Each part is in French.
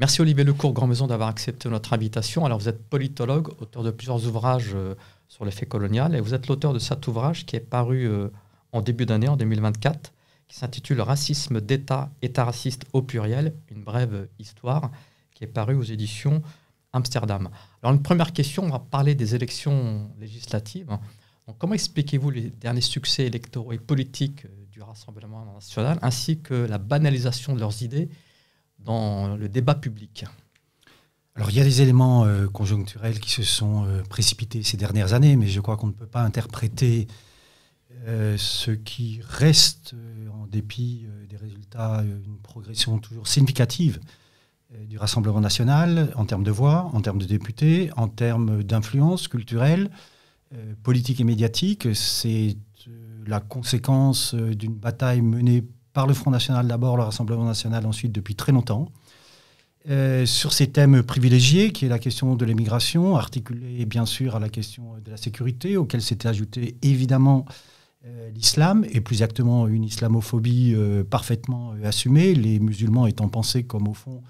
Merci Olivier Lecourt, Grand Maison, d'avoir accepté notre invitation. Alors, vous êtes politologue, auteur de plusieurs ouvrages euh, sur l'effet colonial, et vous êtes l'auteur de cet ouvrage qui est paru euh, en début d'année, en 2024, qui s'intitule Racisme d'État, État raciste au pluriel, une brève histoire, qui est paru aux éditions Amsterdam. Alors, une première question, on va parler des élections législatives. comment expliquez-vous les derniers succès électoraux et politiques euh, du Rassemblement national, ainsi que la banalisation de leurs idées dans le débat public. Alors il y a des éléments euh, conjoncturels qui se sont euh, précipités ces dernières années, mais je crois qu'on ne peut pas interpréter euh, ce qui reste, en dépit des résultats, une progression toujours significative du Rassemblement national en termes de voix, en termes de députés, en termes d'influence culturelle, politique et médiatique. C'est la conséquence d'une bataille menée par le Front National d'abord, le Rassemblement National ensuite depuis très longtemps. Euh, sur ces thèmes privilégiés, qui est la question de l'émigration, articulée bien sûr à la question de la sécurité, auquel s'était ajouté évidemment euh, l'islam, et plus exactement une islamophobie euh, parfaitement assumée, les musulmans étant pensés comme au fond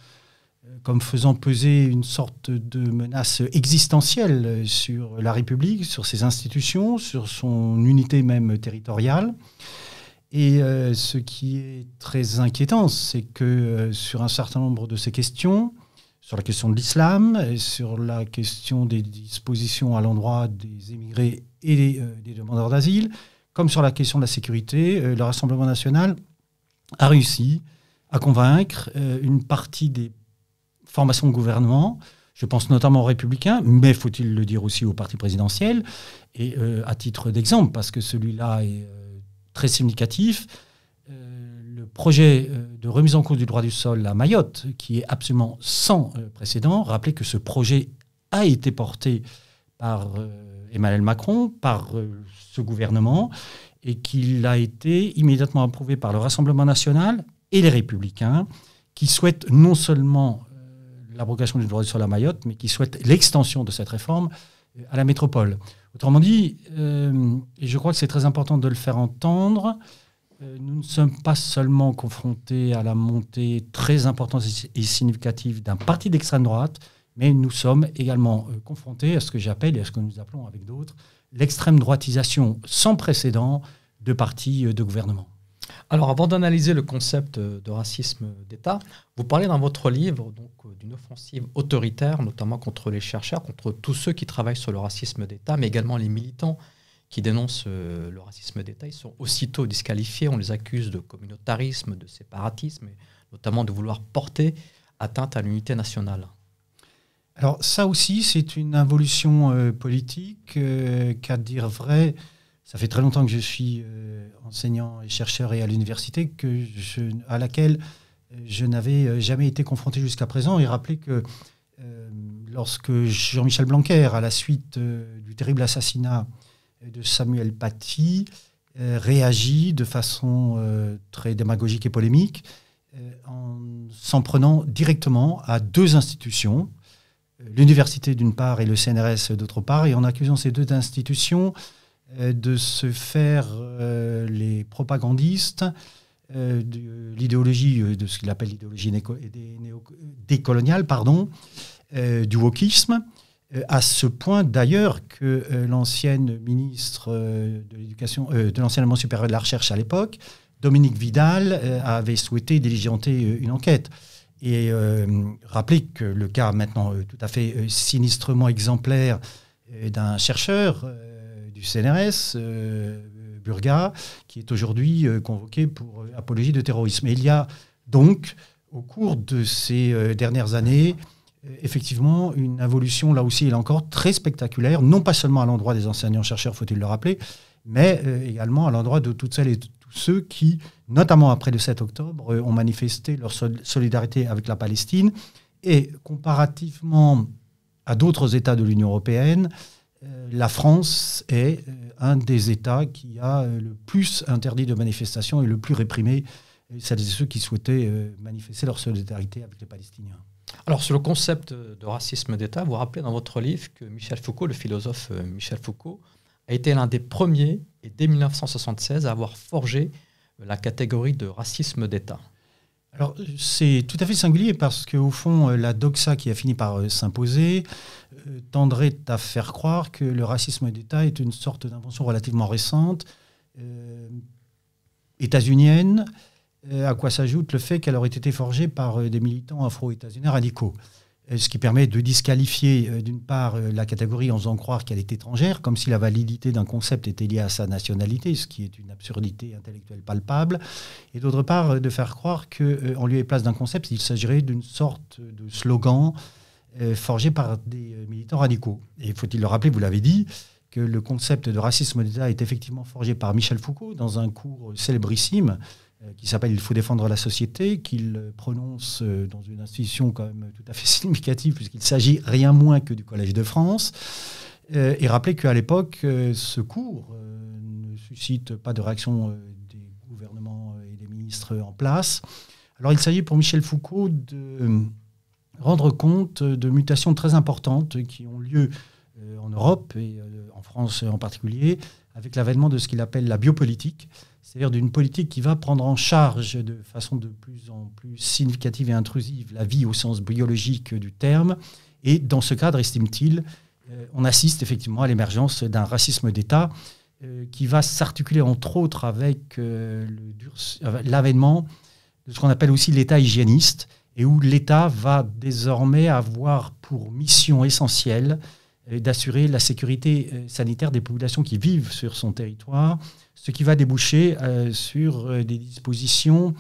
comme faisant peser une sorte de menace existentielle sur la République, sur ses institutions, sur son unité même territoriale. Et euh, ce qui est très inquiétant, c'est que euh, sur un certain nombre de ces questions, sur la question de l'islam, euh, sur la question des dispositions à l'endroit des émigrés et des, demandeurs d'asile, comme sur la question de la sécurité, le Rassemblement national a réussi à convaincre une partie des formations de gouvernement je pense notamment aux républicains, mais faut-il le dire aussi au parti présidentiel, et à titre d'exemple, parce que celui-là est très significatif. Euh, le projet euh, de remise en cause du droit du sol à Mayotte, qui est absolument sans euh, précédent, rappelez que ce projet a été porté par Emmanuel Macron, par ce gouvernement, et qu'il a été immédiatement approuvé par le Rassemblement national et les Républicains, qui souhaitent non seulement l'abrogation du droit du sol à Mayotte, mais qui souhaitent l'extension de cette réforme à la métropole. Autrement dit, euh, et je crois que c'est très important de le faire entendre, euh, nous ne sommes pas seulement confrontés à la montée très importante et significative d'un parti d'extrême droite, mais nous sommes également euh, confrontés à ce que j'appelle et à ce que nous appelons avec d'autres l'extrême droitisation sans précédent de partis de gouvernement. Alors, avant d'analyser le concept euh, de racisme d'État, vous parlez dans votre livre euh, d'une offensive autoritaire, notamment contre les chercheurs, contre tous ceux qui travaillent sur le racisme d'État, mais également les militants qui dénoncent euh, le racisme d'État. Ils sont aussitôt disqualifiés. On les accuse de communautarisme, de séparatisme, et notamment de vouloir porter atteinte à l'unité nationale. Alors ça aussi, c'est une involution politique. Qu'à dire vrai, ça fait très longtemps que je suis euh, enseignant et chercheur et à l'université que à laquelle euh, je n'avais euh, jamais été confronté jusqu'à présent. Et rappeler que lorsque Jean-Michel Blanquer, à la suite du terrible assassinat de Samuel Paty, réagit de façon très démagogique et polémique en s'en prenant directement à deux institutions, l'université d'une part et le CNRS d'autre part, et en accusant ces deux institutions euh, de se faire euh, les propagandistes euh, de l'idéologie, de ce qu'il appelle l'idéologie décoloniale, pardon, du wokisme, à ce point d'ailleurs que l'ancienne ministre de l'Éducation, de l'enseignement supérieur de la recherche à l'époque, Dominique Vidal, avait souhaité diligenter une enquête et euh, que le cas maintenant tout à fait sinistrement exemplaire d'un chercheur du CNRS, euh, Burga, qui est aujourd'hui euh, convoqué pour euh, apologie de terrorisme. il y a donc, au cours de ces dernières années, effectivement une évolution, là aussi et là encore, très spectaculaire, non pas seulement à l'endroit des enseignants-chercheurs, faut-il le rappeler, mais également à l'endroit de toutes celles et tous ceux qui, notamment après le 7 octobre, ont manifesté leur solidarité avec la Palestine. Et comparativement à d'autres États de l'Union européenne, euh, la France est euh, un des États qui a euh, le plus interdit de manifestation et le plus réprimé celles et ceux qui souhaitaient manifester leur solidarité avec les Palestiniens. Alors sur le concept de racisme d'État, vous rappelez dans votre livre que Michel Foucault, le philosophe Michel Foucault, a été l'un des premiers, et dès 1976, à avoir forgé la catégorie de racisme d'État. Alors c'est tout à fait singulier parce qu'au fond, euh, la doxa qui a fini par euh, s'imposer euh, tendrait à faire croire que le racisme d'État est une sorte d'invention relativement récente, états-unienne, à quoi s'ajoute le fait qu'elle aurait été forgée par des militants afro états radicaux. Euh, ce qui permet de disqualifier euh, d'une part euh, la catégorie en faisant croire qu'elle est étrangère, comme si la validité d'un concept était liée à sa nationalité, ce qui est une absurdité intellectuelle palpable, et d'autre part de faire croire qu'en lieu et place d'un concept, il s'agirait d'une sorte de slogan forgé par des militants radicaux. Et faut-il le rappeler, vous l'avez dit, que le concept de racisme d'État est effectivement forgé par Michel Foucault dans un cours célébrissime euh, qui s'appelle Il faut défendre la société, qu'il euh, prononce euh, dans une institution quand même tout à fait significative, puisqu'il s'agit rien moins que du Collège de France. et rappeler qu'à l'époque, ce cours ne suscite pas de réaction des gouvernements et des ministres en place. Alors il s'agit pour Michel Foucault de rendre compte de mutations très importantes qui ont lieu en Europe et en France en particulier, avec l'avènement de ce qu'il appelle la biopolitique, c'est-à-dire d'une politique qui va prendre en charge de façon de plus en plus significative et intrusive la vie au sens biologique du terme. Et dans ce cadre, estime-t-il, euh, on assiste effectivement à l'émergence d'un racisme d'État euh, qui va s'articuler entre autres avec euh, l'avènement de ce qu'on appelle aussi l'État hygiéniste, et où l'État va désormais avoir pour mission essentielle euh, d'assurer la sécurité euh, sanitaire des populations qui vivent sur son territoire, ce qui va déboucher euh, sur des dispositions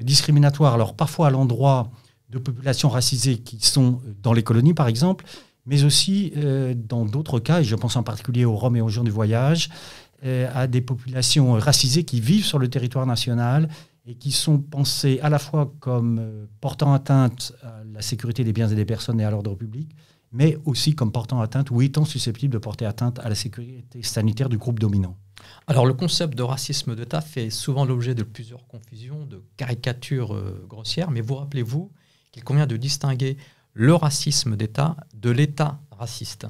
discriminatoires. Alors parfois à l'endroit de populations racisées qui sont dans les colonies, par exemple, mais aussi dans d'autres cas, et je pense en particulier aux Roms et aux gens du voyage, à des populations racisées qui vivent sur le territoire national et qui sont pensées à la fois comme portant atteinte à la sécurité des biens et des personnes et à l'ordre public, mais aussi comme portant atteinte ou étant susceptible de porter atteinte à la sécurité sanitaire du groupe dominant. Alors le concept de racisme d'État fait souvent l'objet de plusieurs confusions, de caricatures euh, grossières, mais vous rappelez-vous qu'il convient de distinguer le racisme d'État de l'État raciste.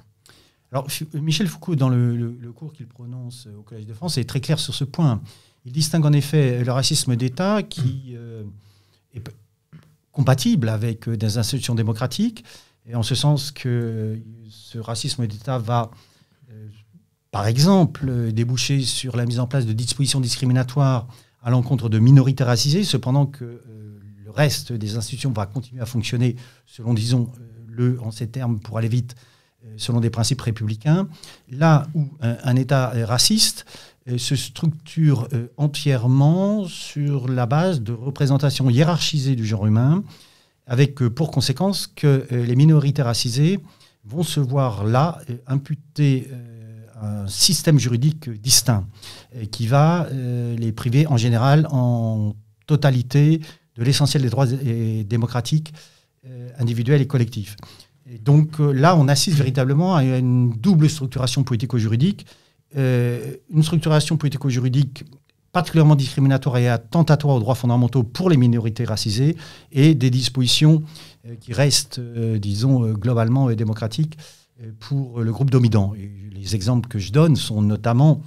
Alors Michel Foucault, dans le, cours qu'il prononce euh, au Collège de France, est très clair sur ce point. Il distingue en effet le racisme d'État qui euh, est compatible avec des institutions démocratiques, et en ce sens que ce racisme d'État va, euh, par exemple, déboucher sur la mise en place de dispositions discriminatoires à l'encontre de minorités racisées, cependant que euh, le reste des institutions va continuer à fonctionner selon, disons, euh, le, en ces termes, pour aller vite, selon des principes républicains, là où un, État raciste se structure entièrement sur la base de représentations hiérarchisées du genre humain avec euh, pour conséquence que euh, les minorités racisées vont se voir là euh, imputer un système juridique distinct qui va les priver en général en totalité de l'essentiel des droits démocratiques individuels et collectifs. donc là, on assiste véritablement à une double structuration politico-juridique, une structuration politico-juridique particulièrement discriminatoire et attentatoire aux droits fondamentaux pour les minorités racisées et des dispositions euh, qui restent, euh, disons, euh, globalement démocratiques pour le groupe dominant. les exemples que je donne sont notamment,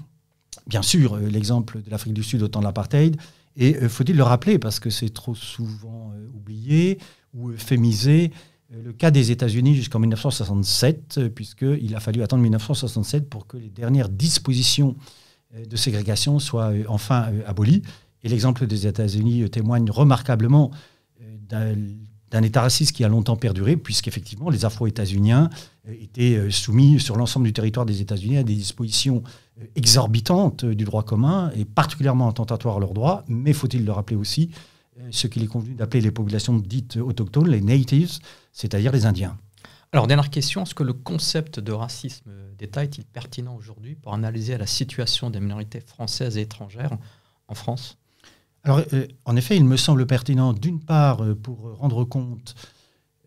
bien sûr, l'exemple de l'Afrique du Sud au temps de l'apartheid. Et faut-il le rappeler, parce que c'est trop souvent oublié ou euphémisé, le cas des États-Unis jusqu'en 1967, puisqu'il a fallu attendre 1967 pour que les dernières dispositions euh, de ségrégation soit euh, enfin euh, abolie. Et l'exemple des États-Unis témoigne remarquablement d'un État raciste qui a longtemps perduré, puisqu'effectivement, les afro états unis étaient soumis sur l'ensemble du territoire des États-Unis à des dispositions exorbitantes du droit commun et particulièrement tentatoires à leurs droits. Mais faut-il le rappeler aussi, ce qu'il est convenu d'appeler les populations dites autochtones, les natives, c'est-à-dire les Indiens. Alors, dernière question, est-ce que le concept de racisme d'État est-il pertinent aujourd'hui pour analyser la situation des minorités françaises et étrangères en France Alors, euh, en effet, il me semble pertinent, d'une part, euh, pour rendre compte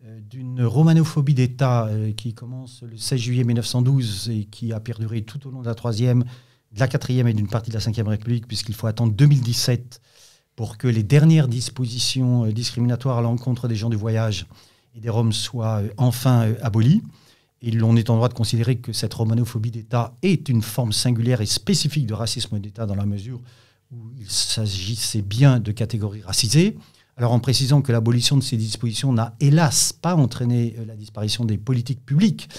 euh, d'une romanophobie d'État qui commence le 16 juillet 1912 et qui a perduré tout au long de la Troisième, de la Quatrième et d'une partie de la Cinquième République, puisqu'il faut attendre 2017 pour que les dernières dispositions discriminatoires à l'encontre des gens du voyage des Roms soit euh, enfin euh, abolis. Et l'on est en droit de considérer que cette romanophobie d'État est une forme singulière et spécifique de racisme d'État dans la mesure où il s'agissait bien de catégories racisées. Alors en précisant que l'abolition de ces dispositions n'a hélas pas entraîné euh, la disparition des politiques publiques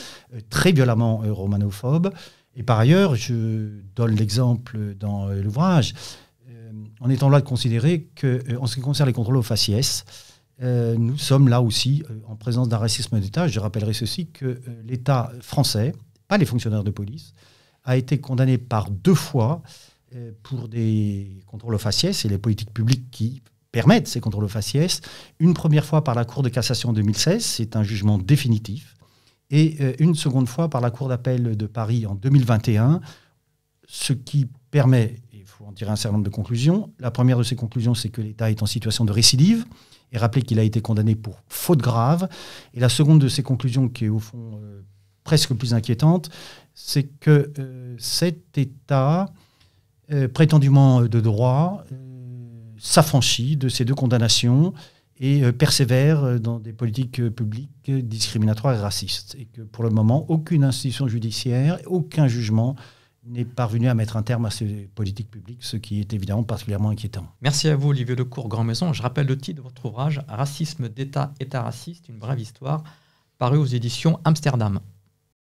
très violemment romanophobes. Et par ailleurs, je donne l'exemple dans l'ouvrage, on est en droit de considérer que en ce qui concerne les contrôles aux faciès, euh, nous sommes là aussi euh, en présence d'un racisme d'État. Je rappellerai ceci que euh, l'État français, pas les fonctionnaires de police, a été condamné par deux fois pour des contrôles faciès et les politiques publiques qui permettent ces contrôles faciès. Une première fois par la Cour de cassation en 2016, c'est un jugement définitif, et une seconde fois par la Cour d'appel de Paris en 2021, ce qui permet il faut en tirer un certain nombre de conclusions. La première de ces conclusions, c'est que l'État est en situation de récidive et rappeler qu'il a été condamné pour faute grave. Et la seconde de ces conclusions, qui est au fond euh, presque plus inquiétante, c'est que euh, cet État, euh, prétendument de droit, s'affranchit de ces deux condamnations et persévère dans des politiques publiques discriminatoires et racistes. Et que pour le moment, aucune institution judiciaire, aucun jugement n'est parvenu à mettre un terme à ces politiques publiques, ce qui est évidemment particulièrement inquiétant. Merci à vous, Olivier Lecourt, Grand Maison. Je rappelle le titre de votre ouvrage, Racisme d'État, État raciste, une brève histoire, paru aux éditions Amsterdam.